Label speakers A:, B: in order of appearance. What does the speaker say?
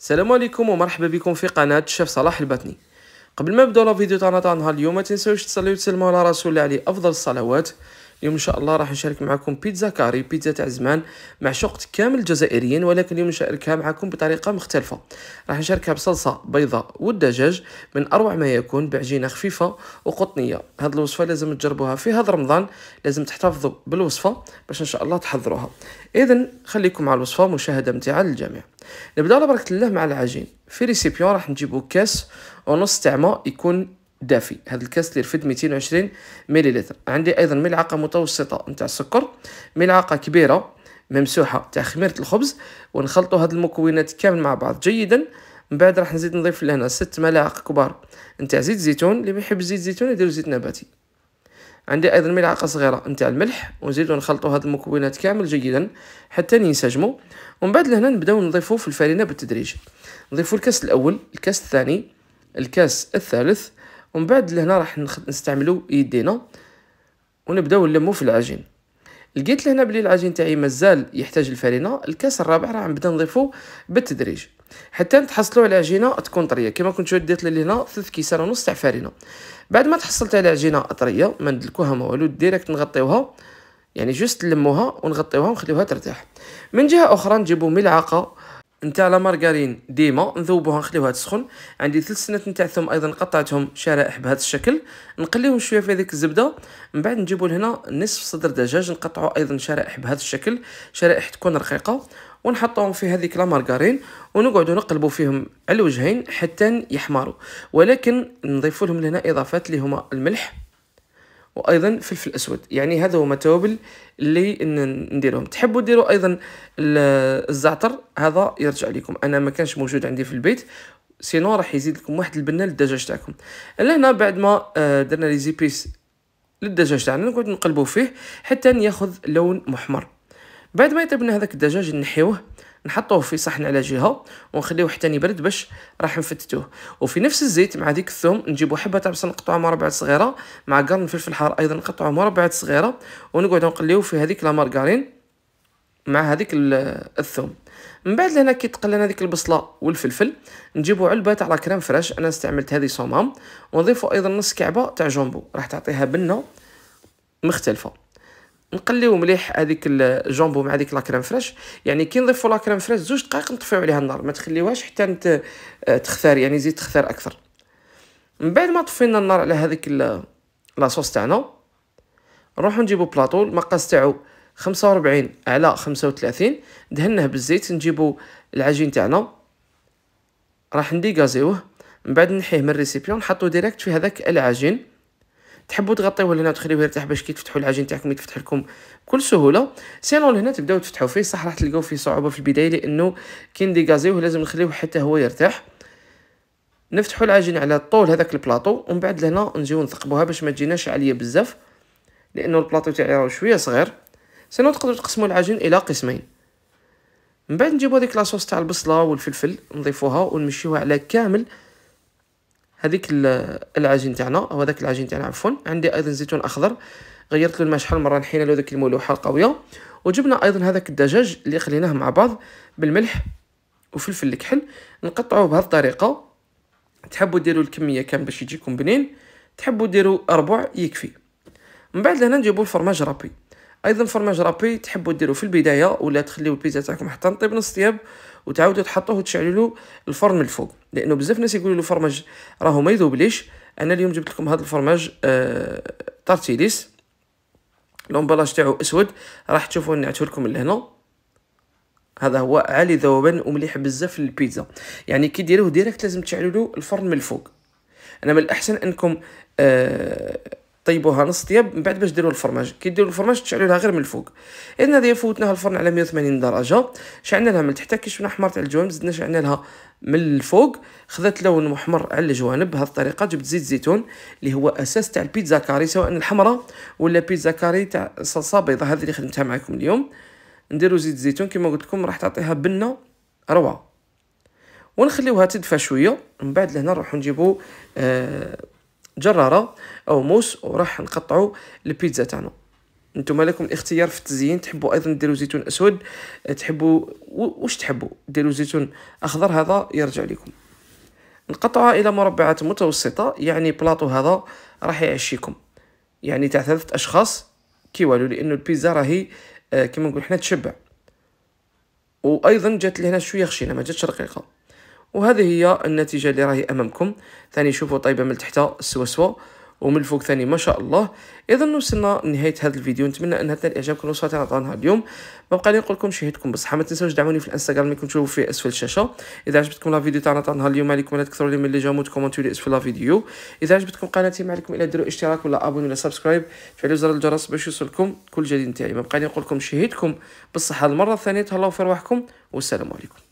A: السلام عليكم ومرحبا بكم في قناة الشيف صلاح البطني قبل ما نبداو لا فيديو تاعنا تاع نهار اليوم ما تنساوش تصليو وتسلموا على رسول الله عليه افضل الصلوات اليوم ان شاء الله راح نشارك معكم بيتزا كاري بيتزا تاع زمان مع شقت كامل الجزائريين ولكن اليوم نشاركها معكم بطريقه مختلفه راح نشاركها بصلصه بيضاء والدجاج من اروع ما يكون بعجينه خفيفه وقطنيه هذه الوصفه لازم تجربوها في هذا رمضان لازم تحتفظوا بالوصفه باش ان شاء الله تحضروها اذا خليكم مع الوصفه مشاهده ممتعه للجميع نبدا على بركه الله مع العجين في ريسيبيون راح نجيبو كاس ونص تاع ماء يكون دافي هذا الكاس اللي رفد 220 ملل عندي ايضا ملعقه متوسطه نتاع السكر ملعقه كبيره ممسوحه تاع خميره الخبز ونخلطوا هاد المكونات كامل مع بعض جيدا من بعد راح نزيد نضيف لهنا ست ملاعق كبار نتاع زيت زيتون اللي ما يحب زيت زيتون يدير زيت نباتي عندي ايضا ملعقه صغيره نتاع الملح ونزيدو نخلطوا هاد المكونات كامل جيدا حتى ينسجموا ومن بعد لهنا نبداو نضيفوا في الفرينه بالتدريج نضيفوا الكاس الاول الكاس الثاني الكاس الثالث ومن بعد لهنا راح نستعملو يدينا ونبداو نلمو في العجين لقيت لهنا بلي العجين تاعي مازال يحتاج الفرينه الكاس الرابع راه نبدا نضيفو بالتدريج حتى نتحصلو على عجينه تكون طريه كما كنت درت لي هنا ثلث كيسان ونص تاع فرينه بعد ما تحصلت على عجينه طريه ما ندلكوها ما والو ديريكت نغطيوها يعني جوست نلموها ونغطيوها ونخليوها ترتاح من جهه اخرى نجيبو ملعقه نتاع لا مارغارين ديما نذوبوها نخليوها تسخن عندي ثلث سنات نتاع الثوم ايضا قطعتهم شرائح بهذا الشكل نقليهم شويه في هذيك الزبده من بعد نجيبوا لهنا نصف صدر دجاج نقطعوا ايضا شرائح بهذا الشكل شرائح تكون رقيقه ونحطوهم في هذيك لا مارغارين ونقعدوا نقلبوا فيهم على الوجهين حتى يحمروا ولكن نضيف لهم لهنا اضافات اللي هما الملح وايضا فلفل اسود يعني هذا هما التوابل اللي نديرهم تحبوا ديروا ايضا الزعتر هذا يرجع لكم انا ما كانش موجود عندي في البيت سينو راح يزيد لكم واحد البنه للدجاج تاعكم لهنا بعد ما آه، درنا لي زيبيس للدجاج تاعنا نقعد نقلبوا فيه حتى ياخذ لون محمر بعد ما يطيب لنا هذاك الدجاج نحيوه نحطوه في صحن على جهه ونخليوه حتى يبرد باش راح نفتتوه وفي نفس الزيت مع ديك الثوم نجيبو حبه بصل نقطعوها مربعات صغيره مع قرن فلفل حار ايضا نقطعوها مربعات صغيره ونقعدوا نقليو في هذيك لا مع هذيك الثوم من بعد لهنا كي تقلى لنا هذيك البصله والفلفل نجيبو علبه تاع لا كريم فريش انا استعملت هذه صومام ونضيفوا ايضا نص كعبه تاع جومبو راح تعطيها بنه مختلفه نقليو مليح هذيك الجامبو مع هذيك لاكريم فريش يعني كي نضيفو لاكريم فريش زوج دقائق نطفيو عليها النار ما تخليوهاش حتى آه، تختار يعني زيد تختار اكثر من بعد ما طفينا النار على هذيك لاصوص تاعنا نروحو نجيبو بلاطو المقاس تاعو 45 على 35 دهنه بالزيت نجيبو العجين تاعنا راح نديغازيوه من بعد نحيه من الريسيبيون نحطو ديريكت في هذاك العجين تحبوا تغطيوه لهنا وتخليوه يرتاح باش كي تفتحوا العجين تاعكم يتفتح لكم بكل سهوله سينون لهنا تبداو تفتحوا فيه صح راح تلقاو فيه صعوبه في البدايه لانه كي نديغازيوه لازم نخليوه حتى هو يرتاح نفتحوا العجين على طول هذاك البلاطو ومن بعد لهنا نجيو نثقبوها باش ما تجيناش عاليه بزاف لانه البلاطو تاعي راه شويه صغير سينو تقدروا تقسموا العجين الى قسمين من بعد نجيبوا هذيك لاصوص تاع البصله والفلفل نضيفوها ونمشيوها على كامل هذيك العجين تاعنا او هذاك العجين تاعنا عفوا عندي ايضا زيتون اخضر غيرت له الماء شحال مره نحينا له ديك الملوحه القويه وجبنا ايضا هذاك الدجاج اللي خليناه مع بعض بالملح وفلفل الكحل نقطعوه بهذه الطريقه تحبوا ديروا الكميه كامل باش يجيكم بنين تحبوا ديروا ربع يكفي من بعد لهنا نجيبوا الفرماج رابي ايضا فرماج رابي تحبوا ديروه في البدايه ولا تخليو البيتزا تاعكم حتى نطيب نص طياب وتعاودوا تحطوه وتشعلوا له الفرن من الفوق لانه بزاف ناس يقولوا له الفرماج راهو ما يذوبليش انا اليوم جبت لكم هذا الفرماج آه طارتيليس لومبلاج تاعو اسود راح تشوفوه نعته لكم لهنا هذا هو عالي ذوبا ومليح بزاف للبيتزا يعني كي ديروه ديريكت لازم تشعلوا له الفرن من الفوق انا من الاحسن انكم آه طيبوها نص طياب من بعد باش ديروا الفرماج كي ديروا الفرماج تشعلوا لها غير من الفوق لان هذه فوتناها الفرن على 180 درجه شعلنا لها من تحت كي شفنا حمرت على الجوانب زدنا شعلنا لها من الفوق خذات لون محمر على الجوانب بهذه الطريقه جبت زيت زيتون اللي هو اساس تاع البيتزا كاري سواء الحمراء ولا بيتزا كاري تاع صلصه بيضاء هذه اللي خدمتها معكم اليوم نديروا زيت زيتون كما قلت لكم راح تعطيها بنه روعه ونخليوها تدفى شويه من بعد لهنا نروحو نجيبو آه جراره او موس وراح نقطعو البيتزا تاعنا نتوما لكم الاختيار في التزيين تحبوا ايضا ديروا زيتون اسود تحبوا واش تحبوا ديروا زيتون اخضر هذا يرجع لكم نقطعها الى مربعات متوسطه يعني بلاطو هذا راح يعشيكم يعني تاع ثلاثه اشخاص كي والو لانه البيتزا راهي آه، كيما نقول حنا تشبع وايضا جات لهنا شويه خشينه ما جاتش رقيقه وهذه هي النتيجة اللي راهي أمامكم ثاني شوفوا طيبة من تحت السوسوة ومن الفوق ثاني ما شاء الله اذا وصلنا لنهايه هذا الفيديو نتمنى ان هذا الاعجاب كون وصلت على اليوم ما بقى لي نقول لكم شهيتكم بصحه ما تنساوش دعموني في الانستغرام اللي تشوفوا في اسفل الشاشه اذا عجبتكم لا فيديو تاعنا تاع نهار اليوم عليكم لا تكثروا لي من لي جامو تكومونتيو لي اسفل لا فيديو اذا عجبتكم قناتي ما عليكم الا ديروا اشتراك ولا ابون ولا سبسكرايب تفعلوا زر الجرس باش يوصلكم كل جديد نتاعي ما بقى لي نقول لكم شهيتكم بالصحه المره الثانيه تهلاو في رواحكم والسلام عليكم